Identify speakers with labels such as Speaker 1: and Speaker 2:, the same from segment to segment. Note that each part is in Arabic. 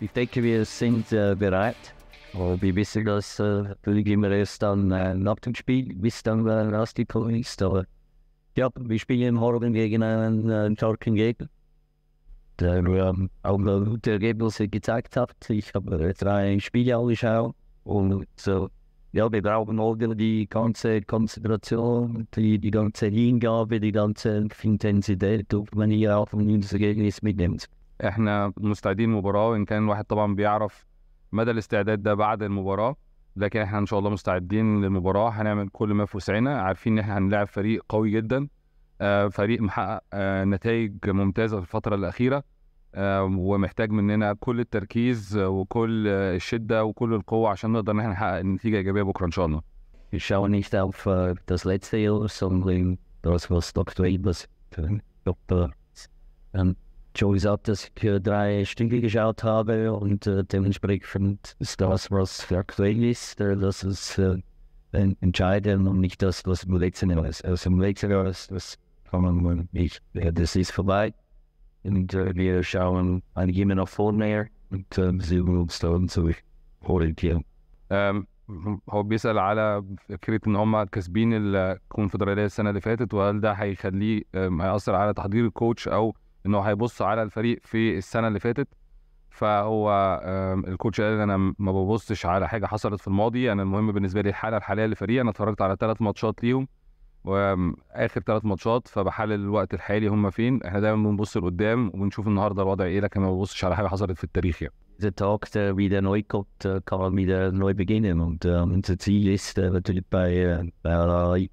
Speaker 1: Ich denke, wir sind äh, bereit. Und oh, wir wissen, dass äh, immer erst dann äh, nach dem Spiel, bis dann äh, rausgekommen ist. Aber ja, wir spielen morgen gegen einen äh, starken Gegner, der ähm, auch äh, gute Ergebnisse gezeigt hat. Ich habe äh, drei Spiele angeschaut und so. Äh, ja, wir brauchen morgen die ganze Konzentration, die, die ganze Hingabe,
Speaker 2: die ganze Intensität, ob man hier auch von unserem Ergebnis mitnimmt. احنا مستعدين مباراه وان كان الواحد طبعا بيعرف مدى الاستعداد ده بعد المباراه لكن احنا ان شاء الله مستعدين للمباراه هنعمل كل ما في وسعنا عارفين ان احنا هنلاعب فريق قوي جدا آه، فريق محقق آه، نتائج ممتازه في الفتره الاخيره آه، ومحتاج مننا كل التركيز وكل الشده وكل القوه عشان نقدر ان احنا نحقق نتيجه ايجابيه بكره ان شاء الله. Wir schauen nicht auf das letzte Jahr, sondern das, was
Speaker 1: aktuell passiert. schon gesagt, dass ich äh, drei Stücke geschaut habe und äh, dementsprechend ist das, was aktuell ist, äh, das ist äh, entscheidend und nicht das, was im letzten Jahr ist. Also im letzten Jahr ist das kann man nicht, äh, das ist vorbei und äh, wir schauen eigentlich immer
Speaker 2: nach vorne
Speaker 1: und äh, sehen uns ähm, da und so orientieren.
Speaker 2: Um. هو بيسأل على فكرة إن هم كسبين الكونفدرالية السنة اللي فاتت وهل ده هيخليه هيأثر على تحضير الكوتش أو انه هيبص على الفريق في السنه اللي فاتت فهو الكوتش قال انا ما ببصش على حاجه حصلت في الماضي انا المهم بالنسبه لي الحاله الحاليه للفريق انا اتفرجت على ثلاث ماتشات ليهم واخر ثلاث ماتشات فبحلل الوقت الحالي هم فين احنا دايما بنبص لقدام وبنشوف النهارده الوضع ايه لكن ما ببصش على حاجه حصلت في التاريخ يعني Det Talkte wieder neu uh, kommt, kann man wieder neu beginnen. Und um,
Speaker 1: unser Ziel ist natürlich uh, bei, bei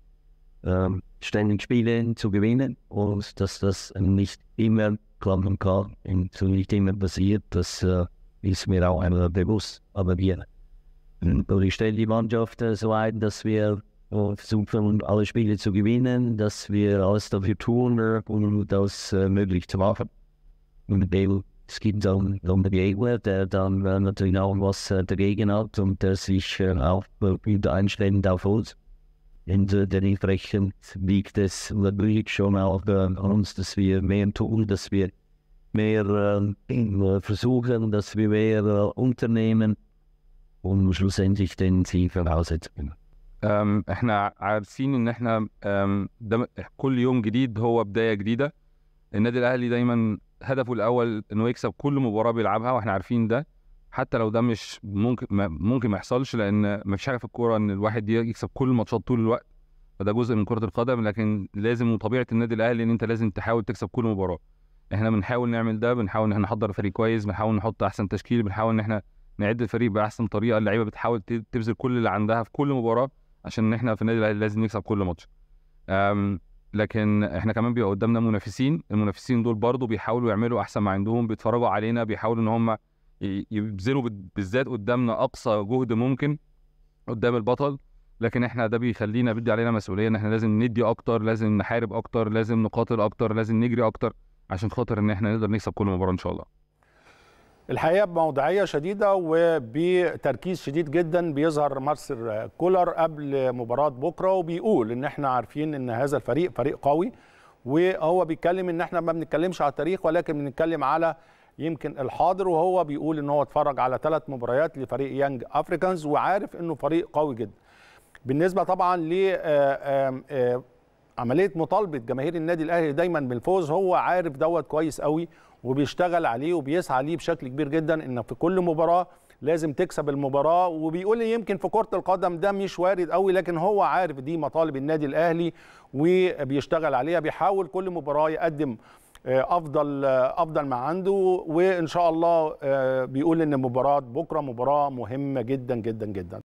Speaker 1: ständig Spiele zu gewinnen und dass das nicht immer klappen kann und nicht immer passiert, das äh, ist mir auch einmal bewusst. Aber wir hm, ich stelle die Mannschaft äh, so ein, dass wir äh, versuchen, alle Spiele zu gewinnen, dass wir alles dafür tun, äh, um das äh, möglich zu machen. Und dem, es gibt dann, dann den Gegner, der dann äh, natürlich auch was dagegen hat und der sich auch wieder einstellt auf uns. in dementsprechend liegt es natürlich schon auch an uns, dass wir mehr tun, dass wir mehr äh, versuchen, dass wir mehr äh, unternehmen und schlussendlich den Ziel voraussetzen.
Speaker 2: احنا عارفين ان احنا ده كل يوم جديد هو بدايه جديده النادي الاهلي دايما هدفه الاول انه يكسب كل مباراه بيلعبها واحنا عارفين ده حتى لو ده مش ممكن ممكن ما يحصلش لان ما فيش حاجه في الكوره ان الواحد يكسب كل الماتشات طول الوقت فده جزء من كره القدم لكن لازم وطبيعه النادي الاهلي ان انت لازم تحاول تكسب كل مباراه احنا بنحاول نعمل ده بنحاول ان احنا نحضر فريق كويس بنحاول نحط احسن تشكيل بنحاول ان احنا نعد الفريق باحسن طريقه اللعيبه بتحاول تبذل كل اللي عندها في كل مباراه عشان احنا في النادي الاهلي لازم نكسب كل ماتش آمم، لكن احنا كمان بيبقى قدامنا منافسين المنافسين دول برضو بيحاولوا يعملوا احسن ما عندهم بيتفرجوا علينا بيحاولوا ان هم يبذلوا بالذات قدامنا اقصى جهد ممكن قدام البطل لكن احنا ده بيخلينا بيدي علينا مسؤوليه ان احنا لازم ندي اكتر لازم نحارب اكتر لازم نقاتل اكتر لازم نجري اكتر عشان خاطر ان احنا نقدر نكسب كل مباراه ان شاء الله
Speaker 3: الحقيقه بموضوعيه شديده وبتركيز شديد جدا بيظهر مارسل كولر قبل مباراه بكره وبيقول ان احنا عارفين ان هذا الفريق فريق قوي وهو بيتكلم ان احنا ما بنتكلمش على التاريخ ولكن بنتكلم على يمكن الحاضر وهو بيقول ان هو اتفرج على ثلاث مباريات لفريق يانج افريكانز وعارف انه فريق قوي جدا بالنسبه طبعا ل آه، آه، عمليه مطالبه جماهير النادي الاهلي دايما بالفوز هو عارف دوت كويس قوي وبيشتغل عليه وبيسعى ليه بشكل كبير جدا ان في كل مباراه لازم تكسب المباراه وبيقول لي يمكن في كره القدم ده مش وارد قوي لكن هو عارف دي مطالب النادي الاهلي وبيشتغل عليها بيحاول كل مباراه يقدم آه، افضل آه، افضل ما عنده وان شاء الله آه، بيقول ان مباراه بكره مباراه مهمه جدا جدا جدا